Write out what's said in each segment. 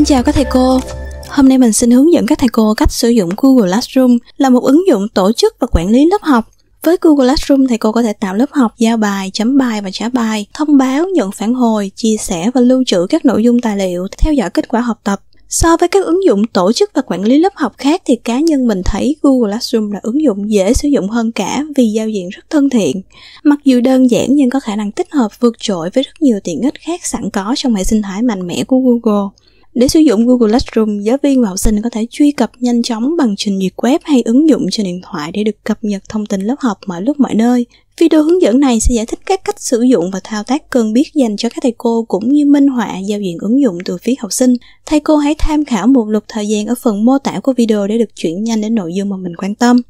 Xin chào các thầy cô. Hôm nay mình xin hướng dẫn các thầy cô cách sử dụng Google Classroom là một ứng dụng tổ chức và quản lý lớp học. Với Google Classroom, thầy cô có thể tạo lớp học, giao bài, chấm bài và trả bài, thông báo, nhận phản hồi, chia sẻ và lưu trữ các nội dung tài liệu, theo dõi kết quả học tập. So với các ứng dụng tổ chức và quản lý lớp học khác thì cá nhân mình thấy Google Classroom là ứng dụng dễ sử dụng hơn cả vì giao diện rất thân thiện. Mặc dù đơn giản nhưng có khả năng tích hợp vượt trội với rất nhiều tiện ích khác sẵn có trong hệ sinh thái mạnh mẽ của Google. Để sử dụng Google Classroom, giáo viên và học sinh có thể truy cập nhanh chóng bằng trình duyệt web hay ứng dụng trên điện thoại để được cập nhật thông tin lớp học mọi lúc mọi nơi. Video hướng dẫn này sẽ giải thích các cách sử dụng và thao tác cần biết dành cho các thầy cô cũng như minh họa giao diện ứng dụng từ phía học sinh. Thầy cô hãy tham khảo một luật thời gian ở phần mô tả của video để được chuyển nhanh đến nội dung mà mình quan tâm.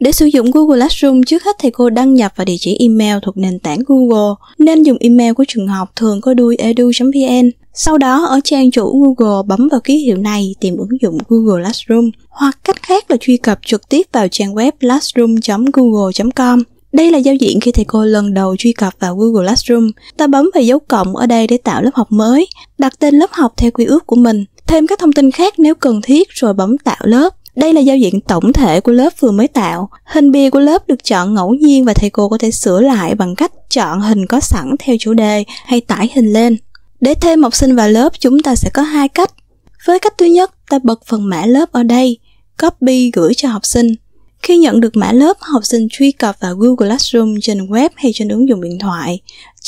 Để sử dụng Google Classroom, trước hết thầy cô đăng nhập vào địa chỉ email thuộc nền tảng Google. Nên dùng email của trường học thường có đuôi edu.vn. Sau đó ở trang chủ Google bấm vào ký hiệu này tìm ứng dụng Google Classroom hoặc cách khác là truy cập trực tiếp vào trang web classroom.google.com. Đây là giao diện khi thầy cô lần đầu truy cập vào Google Classroom. Ta bấm vào dấu cộng ở đây để tạo lớp học mới, đặt tên lớp học theo quy ước của mình, thêm các thông tin khác nếu cần thiết rồi bấm tạo lớp. Đây là giao diện tổng thể của lớp vừa mới tạo. Hình bìa của lớp được chọn ngẫu nhiên và thầy cô có thể sửa lại bằng cách chọn hình có sẵn theo chủ đề hay tải hình lên. Để thêm học sinh vào lớp chúng ta sẽ có hai cách. Với cách thứ nhất, ta bật phần mã lớp ở đây, copy gửi cho học sinh. Khi nhận được mã lớp, học sinh truy cập vào Google Classroom trên web hay trên ứng dụng điện thoại,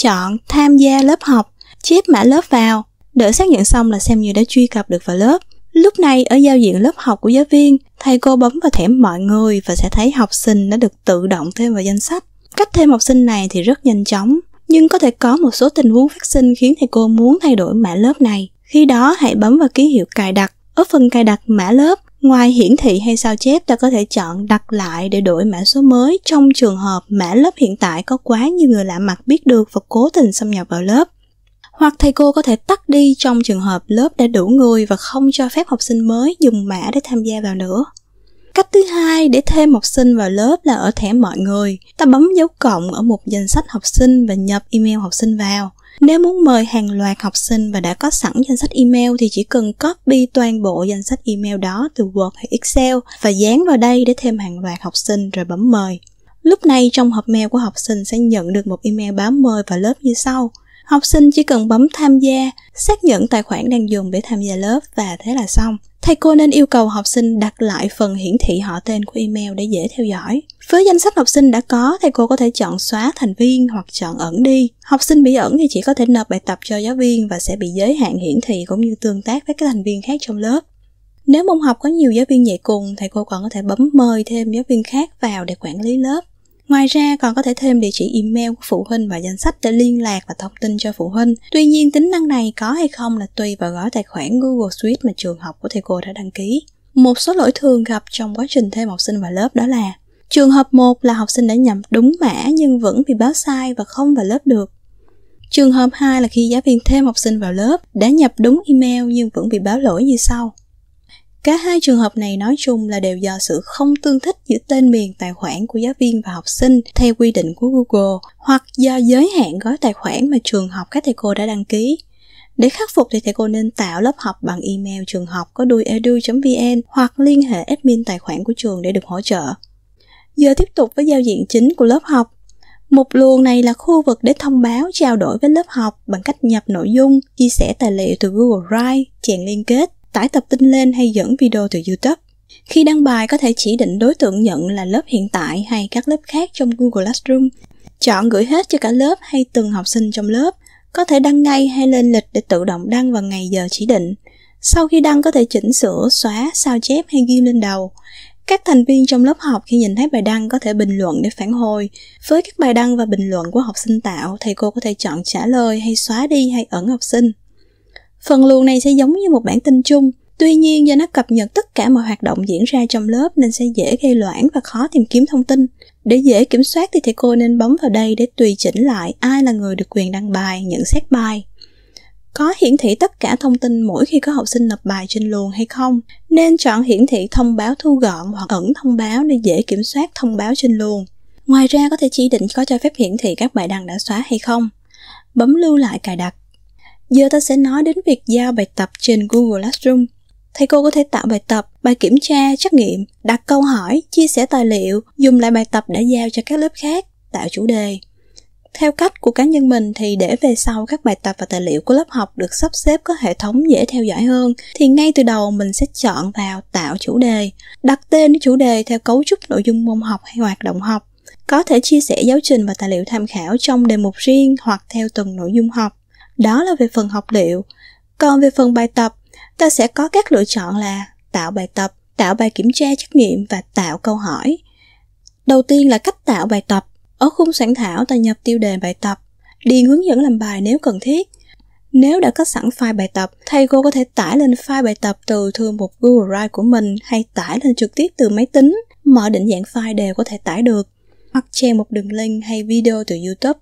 chọn tham gia lớp học, chép mã lớp vào, đợi xác nhận xong là xem như đã truy cập được vào lớp. Lúc này ở giao diện lớp học của giáo viên, thầy cô bấm vào thẻ mọi người và sẽ thấy học sinh đã được tự động thêm vào danh sách. Cách thêm học sinh này thì rất nhanh chóng, nhưng có thể có một số tình huống phát sinh khiến thầy cô muốn thay đổi mã lớp này. Khi đó hãy bấm vào ký hiệu cài đặt. Ở phần cài đặt mã lớp, ngoài hiển thị hay sao chép ta có thể chọn đặt lại để đổi mã số mới trong trường hợp mã lớp hiện tại có quá nhiều người lạ mặt biết được và cố tình xâm nhập vào lớp. Hoặc thầy cô có thể tắt đi trong trường hợp lớp đã đủ người và không cho phép học sinh mới dùng mã để tham gia vào nữa. Cách thứ hai để thêm học sinh vào lớp là ở thẻ mọi người. Ta bấm dấu cộng ở một danh sách học sinh và nhập email học sinh vào. Nếu muốn mời hàng loạt học sinh và đã có sẵn danh sách email thì chỉ cần copy toàn bộ danh sách email đó từ Word hay Excel và dán vào đây để thêm hàng loạt học sinh rồi bấm mời. Lúc này trong hộp mail của học sinh sẽ nhận được một email báo mời vào lớp như sau. Học sinh chỉ cần bấm tham gia, xác nhận tài khoản đang dùng để tham gia lớp và thế là xong. Thầy cô nên yêu cầu học sinh đặt lại phần hiển thị họ tên của email để dễ theo dõi. Với danh sách học sinh đã có, thầy cô có thể chọn xóa thành viên hoặc chọn ẩn đi. Học sinh bị ẩn thì chỉ có thể nộp bài tập cho giáo viên và sẽ bị giới hạn hiển thị cũng như tương tác với các thành viên khác trong lớp. Nếu môn học có nhiều giáo viên dạy cùng, thầy cô còn có thể bấm mời thêm giáo viên khác vào để quản lý lớp. Ngoài ra còn có thể thêm địa chỉ email của phụ huynh và danh sách để liên lạc và thông tin cho phụ huynh. Tuy nhiên tính năng này có hay không là tùy vào gói tài khoản Google Suite mà trường học của thầy cô đã đăng ký. Một số lỗi thường gặp trong quá trình thêm học sinh vào lớp đó là Trường hợp 1 là học sinh đã nhập đúng mã nhưng vẫn bị báo sai và không vào lớp được. Trường hợp 2 là khi giáo viên thêm học sinh vào lớp đã nhập đúng email nhưng vẫn bị báo lỗi như sau. Cả hai trường hợp này nói chung là đều do sự không tương thích giữa tên miền tài khoản của giáo viên và học sinh theo quy định của Google hoặc do giới hạn gói tài khoản mà trường học các thầy cô đã đăng ký. Để khắc phục thì thầy cô nên tạo lớp học bằng email trường học có đuôi edu.vn hoặc liên hệ admin tài khoản của trường để được hỗ trợ. Giờ tiếp tục với giao diện chính của lớp học. Mục luồng này là khu vực để thông báo trao đổi với lớp học bằng cách nhập nội dung, chia sẻ tài liệu từ Google Drive, chèn liên kết, tải tập tin lên hay dẫn video từ YouTube. Khi đăng bài có thể chỉ định đối tượng nhận là lớp hiện tại hay các lớp khác trong Google Classroom. Chọn gửi hết cho cả lớp hay từng học sinh trong lớp. Có thể đăng ngay hay lên lịch để tự động đăng vào ngày giờ chỉ định. Sau khi đăng có thể chỉnh sửa, xóa, sao chép hay ghi lên đầu. Các thành viên trong lớp học khi nhìn thấy bài đăng có thể bình luận để phản hồi. Với các bài đăng và bình luận của học sinh tạo, thầy cô có thể chọn trả lời hay xóa đi hay ẩn học sinh. Phần luồng này sẽ giống như một bản tin chung, tuy nhiên do nó cập nhật tất cả mọi hoạt động diễn ra trong lớp nên sẽ dễ gây loãng và khó tìm kiếm thông tin. Để dễ kiểm soát thì thầy cô nên bấm vào đây để tùy chỉnh lại ai là người được quyền đăng bài, nhận xét bài. Có hiển thị tất cả thông tin mỗi khi có học sinh nộp bài trên luồng hay không, nên chọn hiển thị thông báo thu gọn hoặc ẩn thông báo để dễ kiểm soát thông báo trên luồng. Ngoài ra có thể chỉ định có cho phép hiển thị các bài đăng đã xóa hay không. Bấm lưu lại cài đặt Giờ ta sẽ nói đến việc giao bài tập trên Google Classroom. Thầy cô có thể tạo bài tập, bài kiểm tra, trắc nghiệm, đặt câu hỏi, chia sẻ tài liệu, dùng lại bài tập đã giao cho các lớp khác, tạo chủ đề. Theo cách của cá nhân mình thì để về sau các bài tập và tài liệu của lớp học được sắp xếp có hệ thống dễ theo dõi hơn thì ngay từ đầu mình sẽ chọn vào tạo chủ đề, đặt tên chủ đề theo cấu trúc nội dung môn học hay hoạt động học có thể chia sẻ giáo trình và tài liệu tham khảo trong đề mục riêng hoặc theo từng nội dung học đó là về phần học liệu. Còn về phần bài tập, ta sẽ có các lựa chọn là tạo bài tập, tạo bài kiểm tra trắc nghiệm và tạo câu hỏi. Đầu tiên là cách tạo bài tập. Ở khung soạn thảo ta nhập tiêu đề bài tập, điền hướng dẫn làm bài nếu cần thiết. Nếu đã có sẵn file bài tập, thầy cô có thể tải lên file bài tập từ thư mục Google Drive của mình hay tải lên trực tiếp từ máy tính. Mọi định dạng file đều có thể tải được. Hoặc che một đường link hay video từ YouTube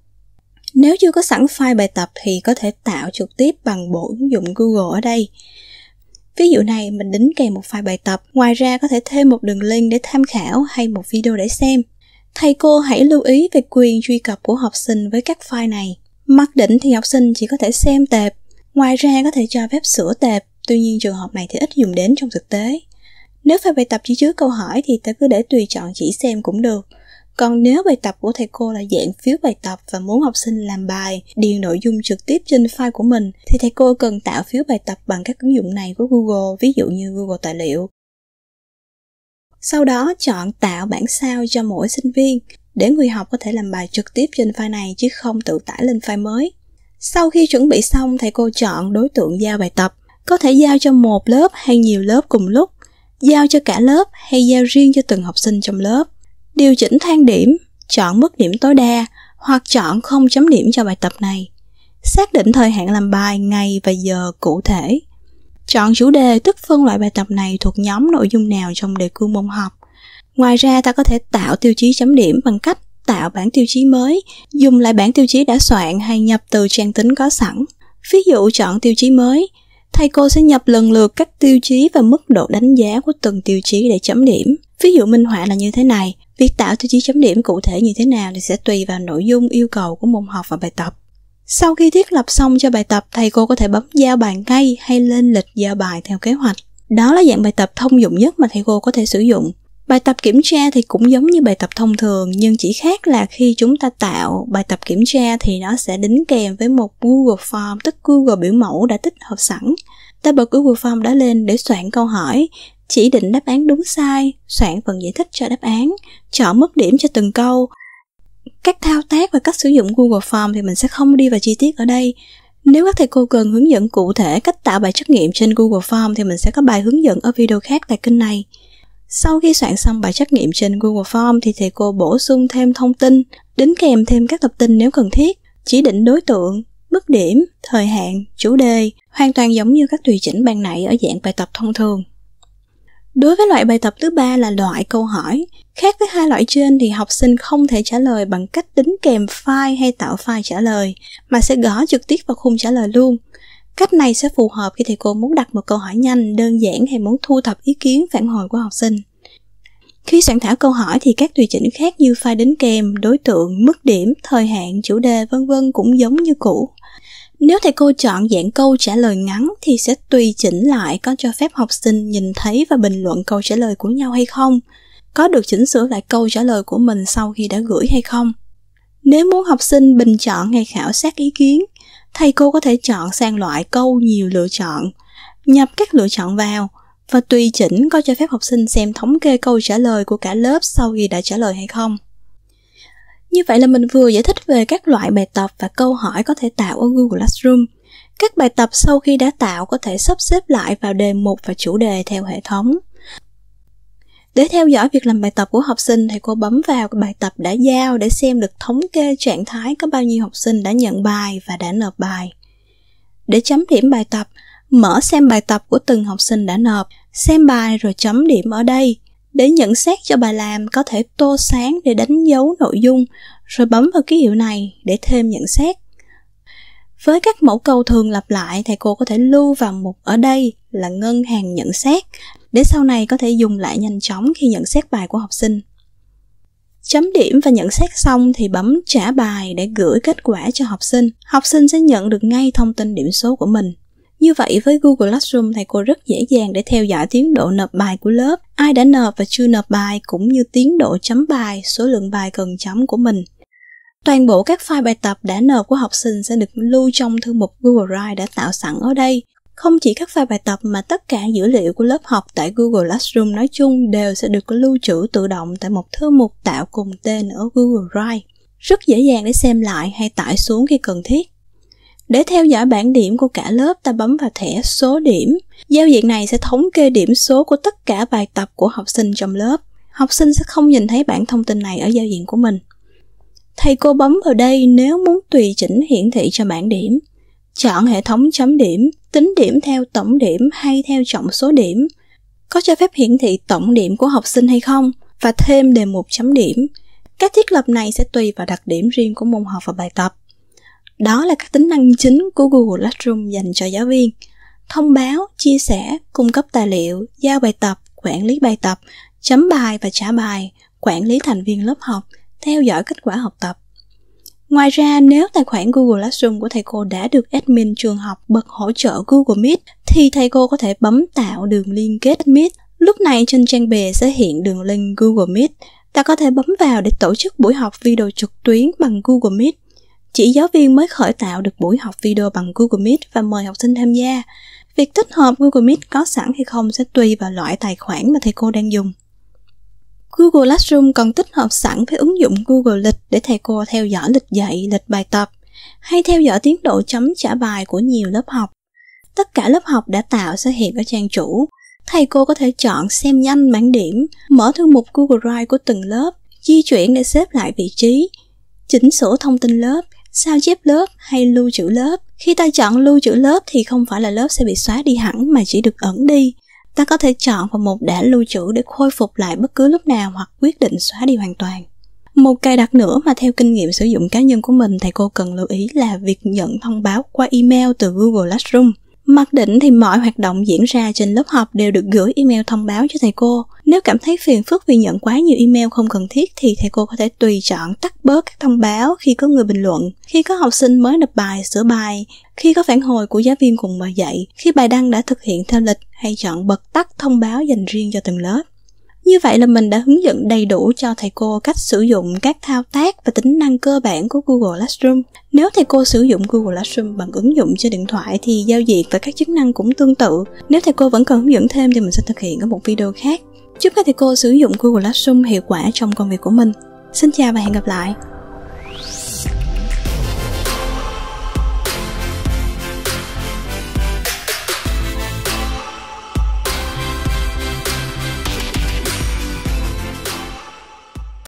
nếu chưa có sẵn file bài tập thì có thể tạo trực tiếp bằng bộ ứng dụng Google ở đây. Ví dụ này mình đính kèm một file bài tập, ngoài ra có thể thêm một đường link để tham khảo hay một video để xem. Thầy cô hãy lưu ý về quyền truy cập của học sinh với các file này. Mặc định thì học sinh chỉ có thể xem tệp, ngoài ra có thể cho phép sửa tệp, tuy nhiên trường hợp này thì ít dùng đến trong thực tế. Nếu file bài tập chỉ chứa câu hỏi thì ta cứ để tùy chọn chỉ xem cũng được. Còn nếu bài tập của thầy cô là dạng phiếu bài tập và muốn học sinh làm bài, điền nội dung trực tiếp trên file của mình, thì thầy cô cần tạo phiếu bài tập bằng các ứng dụng này của Google, ví dụ như Google Tài liệu. Sau đó chọn tạo bản sao cho mỗi sinh viên để người học có thể làm bài trực tiếp trên file này chứ không tự tải lên file mới. Sau khi chuẩn bị xong, thầy cô chọn đối tượng giao bài tập. Có thể giao cho một lớp hay nhiều lớp cùng lúc, giao cho cả lớp hay giao riêng cho từng học sinh trong lớp điều chỉnh thang điểm, chọn mức điểm tối đa hoặc chọn không chấm điểm cho bài tập này. Xác định thời hạn làm bài, ngày và giờ cụ thể. Chọn chủ đề tức phân loại bài tập này thuộc nhóm nội dung nào trong đề cương môn học. Ngoài ra ta có thể tạo tiêu chí chấm điểm bằng cách tạo bản tiêu chí mới, dùng lại bản tiêu chí đã soạn hay nhập từ trang tính có sẵn. Ví dụ chọn tiêu chí mới, thầy cô sẽ nhập lần lượt các tiêu chí và mức độ đánh giá của từng tiêu chí để chấm điểm. Ví dụ minh họa là như thế này, việc tạo tiêu chí chấm điểm cụ thể như thế nào thì sẽ tùy vào nội dung yêu cầu của môn học và bài tập. Sau khi thiết lập xong cho bài tập, thầy cô có thể bấm giao bài ngay hay lên lịch giao bài theo kế hoạch. Đó là dạng bài tập thông dụng nhất mà thầy cô có thể sử dụng bài tập kiểm tra thì cũng giống như bài tập thông thường nhưng chỉ khác là khi chúng ta tạo bài tập kiểm tra thì nó sẽ đính kèm với một google form tức google biểu mẫu đã tích hợp sẵn ta bật google form đã lên để soạn câu hỏi chỉ định đáp án đúng sai soạn phần giải thích cho đáp án chọn mức điểm cho từng câu các thao tác và cách sử dụng google form thì mình sẽ không đi vào chi tiết ở đây nếu các thầy cô cần hướng dẫn cụ thể cách tạo bài trắc nghiệm trên Google Form thì mình sẽ có bài hướng dẫn ở video khác tại kênh này. Sau khi soạn xong bài trắc nghiệm trên Google Form thì thầy cô bổ sung thêm thông tin, đính kèm thêm các tập tin nếu cần thiết, chỉ định đối tượng, mức điểm, thời hạn, chủ đề, hoàn toàn giống như các tùy chỉnh ban nãy ở dạng bài tập thông thường. Đối với loại bài tập thứ ba là loại câu hỏi, khác với hai loại trên thì học sinh không thể trả lời bằng cách đính kèm file hay tạo file trả lời, mà sẽ gõ trực tiếp vào khung trả lời luôn, Cách này sẽ phù hợp khi thầy cô muốn đặt một câu hỏi nhanh, đơn giản hay muốn thu thập ý kiến phản hồi của học sinh. Khi soạn thảo câu hỏi thì các tùy chỉnh khác như file đính kèm, đối tượng, mức điểm, thời hạn, chủ đề vân vân cũng giống như cũ. Nếu thầy cô chọn dạng câu trả lời ngắn thì sẽ tùy chỉnh lại có cho phép học sinh nhìn thấy và bình luận câu trả lời của nhau hay không, có được chỉnh sửa lại câu trả lời của mình sau khi đã gửi hay không. Nếu muốn học sinh bình chọn hay khảo sát ý kiến thầy cô có thể chọn sang loại câu nhiều lựa chọn, nhập các lựa chọn vào và tùy chỉnh có cho phép học sinh xem thống kê câu trả lời của cả lớp sau khi đã trả lời hay không. Như vậy là mình vừa giải thích về các loại bài tập và câu hỏi có thể tạo ở Google Classroom. Các bài tập sau khi đã tạo có thể sắp xếp lại vào đề mục và chủ đề theo hệ thống. Để theo dõi việc làm bài tập của học sinh thì cô bấm vào bài tập đã giao để xem được thống kê trạng thái có bao nhiêu học sinh đã nhận bài và đã nộp bài. Để chấm điểm bài tập, mở xem bài tập của từng học sinh đã nộp, xem bài rồi chấm điểm ở đây. Để nhận xét cho bài làm có thể tô sáng để đánh dấu nội dung, rồi bấm vào ký hiệu này để thêm nhận xét. Với các mẫu câu thường lặp lại, thầy cô có thể lưu vào mục ở đây là ngân hàng nhận xét để sau này có thể dùng lại nhanh chóng khi nhận xét bài của học sinh. Chấm điểm và nhận xét xong thì bấm trả bài để gửi kết quả cho học sinh. Học sinh sẽ nhận được ngay thông tin điểm số của mình. Như vậy với Google Classroom thầy cô rất dễ dàng để theo dõi tiến độ nộp bài của lớp, ai đã nộp và chưa nộp bài cũng như tiến độ chấm bài, số lượng bài cần chấm của mình. Toàn bộ các file bài tập đã nộp của học sinh sẽ được lưu trong thư mục Google Drive đã tạo sẵn ở đây. Không chỉ các file bài tập mà tất cả dữ liệu của lớp học tại Google Classroom nói chung đều sẽ được lưu trữ tự động tại một thư mục tạo cùng tên ở Google Drive. Rất dễ dàng để xem lại hay tải xuống khi cần thiết. Để theo dõi bảng điểm của cả lớp, ta bấm vào thẻ số điểm. Giao diện này sẽ thống kê điểm số của tất cả bài tập của học sinh trong lớp. Học sinh sẽ không nhìn thấy bảng thông tin này ở giao diện của mình. Thầy cô bấm vào đây nếu muốn tùy chỉnh hiển thị cho bảng điểm. Chọn hệ thống chấm điểm, tính điểm theo tổng điểm hay theo trọng số điểm. Có cho phép hiển thị tổng điểm của học sinh hay không? Và thêm đề mục chấm điểm. Các thiết lập này sẽ tùy vào đặc điểm riêng của môn học và bài tập. Đó là các tính năng chính của Google Classroom dành cho giáo viên. Thông báo, chia sẻ, cung cấp tài liệu, giao bài tập, quản lý bài tập, chấm bài và trả bài, quản lý thành viên lớp học – theo dõi kết quả học tập. Ngoài ra, nếu tài khoản Google Classroom của thầy cô đã được admin trường học bật hỗ trợ Google Meet, thì thầy cô có thể bấm tạo đường liên kết Meet. Lúc này trên trang bìa sẽ hiện đường link Google Meet. Ta có thể bấm vào để tổ chức buổi học video trực tuyến bằng Google Meet. Chỉ giáo viên mới khởi tạo được buổi học video bằng Google Meet và mời học sinh tham gia. Việc tích hợp Google Meet có sẵn hay không sẽ tùy vào loại tài khoản mà thầy cô đang dùng. Google Classroom còn tích hợp sẵn với ứng dụng Google Lịch để thầy cô theo dõi lịch dạy, lịch bài tập hay theo dõi tiến độ chấm trả bài của nhiều lớp học. Tất cả lớp học đã tạo sẽ hiện ở trang chủ. Thầy cô có thể chọn xem nhanh bảng điểm, mở thư mục Google Drive của từng lớp, di chuyển để xếp lại vị trí, chỉnh sửa thông tin lớp, sao chép lớp hay lưu trữ lớp. Khi ta chọn lưu trữ lớp thì không phải là lớp sẽ bị xóa đi hẳn mà chỉ được ẩn đi ta có thể chọn vào một đã lưu trữ để khôi phục lại bất cứ lúc nào hoặc quyết định xóa đi hoàn toàn. Một cài đặt nữa mà theo kinh nghiệm sử dụng cá nhân của mình thầy cô cần lưu ý là việc nhận thông báo qua email từ Google Classroom. Mặc định thì mọi hoạt động diễn ra trên lớp học đều được gửi email thông báo cho thầy cô. Nếu cảm thấy phiền phức vì nhận quá nhiều email không cần thiết thì thầy cô có thể tùy chọn tắt bớt các thông báo khi có người bình luận, khi có học sinh mới nộp bài, sửa bài, khi có phản hồi của giáo viên cùng bài dạy, khi bài đăng đã thực hiện theo lịch hay chọn bật tắt thông báo dành riêng cho từng lớp. Như vậy là mình đã hướng dẫn đầy đủ cho thầy cô cách sử dụng các thao tác và tính năng cơ bản của Google Classroom. Nếu thầy cô sử dụng Google Classroom bằng ứng dụng cho điện thoại thì giao diện và các chức năng cũng tương tự. Nếu thầy cô vẫn cần hướng dẫn thêm thì mình sẽ thực hiện ở một video khác. Chúc các thầy cô sử dụng Google Classroom hiệu quả trong công việc của mình. Xin chào và hẹn gặp lại!